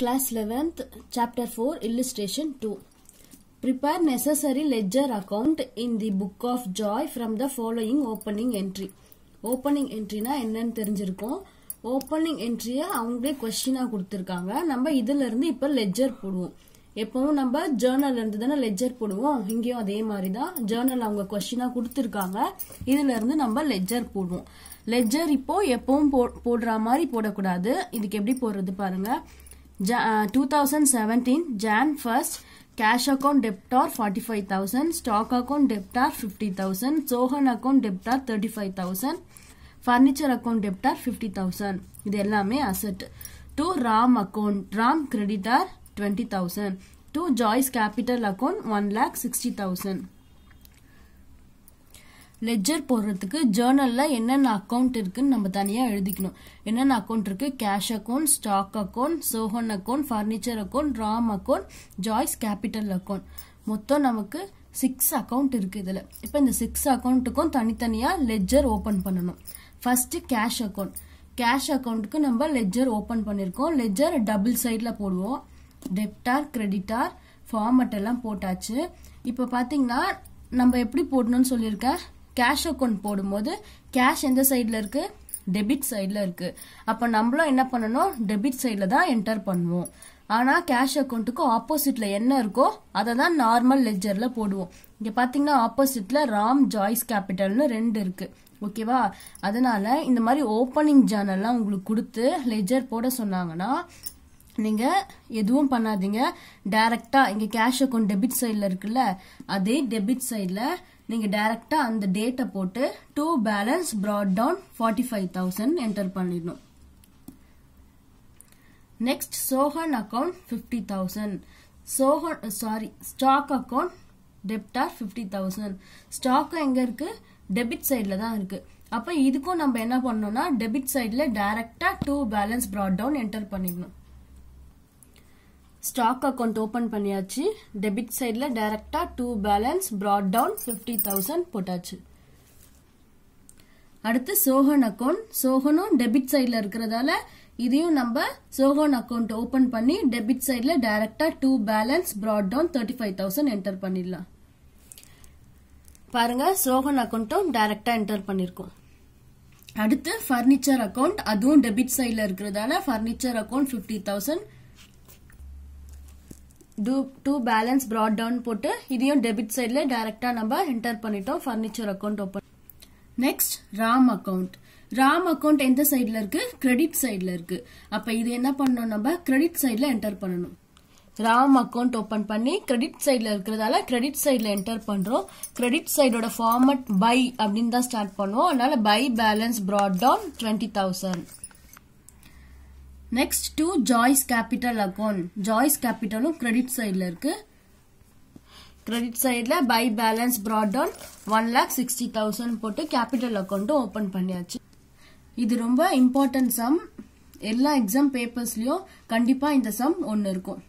Class eleventh chapter four Illustration to prepare necessary ledger account in the book of Joy from the following opening entry opening entryனா என்னன்னு தெரிஞ்சிருக்கோம் opening என்ட்ரியை அவங்களே கொஸ்டினாக கொடுத்துருக்காங்க நம்ம இதிலிருந்து இப்போ லெஜர் போடுவோம் எப்பவும் நம்ம ஜேர்னல்லேருந்து தானே லெஜர் போடுவோம் இங்கேயும் அதே மாதிரி தான் ஜேர்னல் அவங்க கொஸ்டினாக கொடுத்துருக்காங்க இதிலிருந்து நம்ம லெஜர் போடுவோம் லெஜர் இப்போ எப்பவும் போ போடுற மாதிரி போடக்கூடாது இதுக்கு எப்படி போடுறது பாருங்கள் 2017 Jan 1st cash account debtor 45000 stock account debtor 50000 sohan account debtor 35000 furniture account debtor 50000 இது எல்லாமே asset to ram account ram creditor 20000 to joyce capital account 160000 ledger போடுறதுக்கு ஜேர்னலில் என்னென்ன அக்கௌண்ட் இருக்குன்னு நம்ம தனியாக எழுதிக்கணும் என்னென்ன அக்கௌண்ட் இருக்குது cash account stock account Sohan account furniture account Ram account Joyce capital account மொத்தம் நமக்கு சிக்ஸ் அக்கௌண்ட் இருக்குது இதில் இப்போ இந்த சிக்ஸ் அக்கௌண்ட்டுக்கும் தனித்தனியாக லெஜர் ஓப்பன் பண்ணணும் ஃபஸ்ட்டு கேஷ் அக்கௌண்ட் கேஷ் அக்கௌண்ட்டுக்கு நம்ம லெஜர் ஓப்பன் பண்ணியிருக்கோம் லெஜர் டபுள் சைடில் போடுவோம் டெப்டார் கிரெடிட்டார் ஃபார்மட் எல்லாம் போட்டாச்சு இப்போ பார்த்தீங்கன்னா நம்ம எப்படி போடணும்னு சொல்லியிருக்கேன் கேஷ் அக்கௌண்ட் போடும்போது கேஷ் எந்த சைடில் இருக்குது டெபிட் சைடில் இருக்குது அப்போ நம்மளும் என்ன பண்ணணும் டெபிட் சைடில் தான் என்டர் பண்ணுவோம் ஆனால் கேஷ் அக்கௌண்ட்டுக்கு ஆப்போசிட்டில் என்ன இருக்கோ அதை தான் நார்மல் லெஜரில் போடுவோம் இங்கே பார்த்தீங்கன்னா ஆப்போசிட்டில் ராம் ஜாய்ஸ் கேபிட்டல்னு ரெண்டு இருக்குது ஓகேவா அதனால இந்த மாதிரி ஓப்பனிங் ஜேர்னல்லாம் உங்களுக்கு கொடுத்து லெஜர் போட சொன்னாங்கன்னா நீங்கள் எதுவும் பண்ணாதீங்க டைரக்டா இங்கே கேஷ் அக்கௌண்ட் டெபிட் சைடில் இருக்குல்ல அதே டெபிட் சைடில் நீங்கள் டைரெக்டாக அந்த டேட்டை போட்டு to balance brought down forty five thousand enter பண்ணிடணும் next Sohan account fifty thousand Sohan sorry stock account debtor fifty thousand ஸ்டாக்கும் எங்கே இருக்குது டெபிட் சைடில் தான் இருக்குது அப்போ இதுக்கும் நம்ம என்ன பண்ணோம்னா டெபிட் சைடில் டைரெக்டாக to balance brought down enter பண்ணிடணும் ஸ்டாக் அக்கௌண்ட் ஓப்பன் பண்ணியாச்சு டெபிட் சைடில் டைரெக்டாக to balance brought down fifty thousand போட்டாச்சு அடுத்து சோகன் அக்கௌண்ட் சோகனும் டெபிட் சைடில் இருக்கிறதால இதையும் நம்ம சோகன் அக்கௌண்ட் ஓப்பன் பண்ணி டெபிட் சைடில் டைரெக்டாக to balance brought down thirty five thousand enter பண்ணிடலாம் பாருங்க சோகன் அக்கௌண்ட்டும் டைரெக்டாக என்டர் பண்ணியிருக்கோம் அடுத்து ஃபர்னிச்சர் அக்கௌண்ட் அதுவும் டெபிட் சைடில் இருக்கிறதால furniture account fifty thousand to balance brought down போட்டு இதையும் டெபிட் சைடில் டைரக்டா நம்ம என்டர் பண்ணிட்டோம் furniture account open next Ram account Ram account எந்த சைடில் இருக்கு கிரெடிட் சைடில் இருக்கு அப்ப இது என்ன பண்ணணும் நம்ம கிரெடிட் சைடில் என்டர் பண்ணணும் ராம் அக்கௌண்ட் ஓப்பன் பண்ணி கிரெடிட் சைடில் இருக்கிறதால கிரெடிட் சைடில் என்டர் பண்ணுறோம் கிரெடிட் சைடோட ஃபார்மட் பை அப்படின்னு தான் ஸ்டார்ட் பண்ணுவோம் அதனால by balance brought down twenty thousand next to Joyce capital account Joyce கேபிட்டலும் கிரெடிட் சைடில் இருக்கு கிரெடிட் சைடில் by balance brought down one lakh sixty thousand போட்டு கேபிட்டல் அக்கௌண்ட்டும் ஓப்பன் பண்ணியாச்சு இது ரொம்ப இம்பார்ட்டன்ட் சம் எல்லா எக்ஸாம் பேப்பர்ஸ்லயும் கண்டிப்பா இந்த சம் ஒன்று இருக்கும்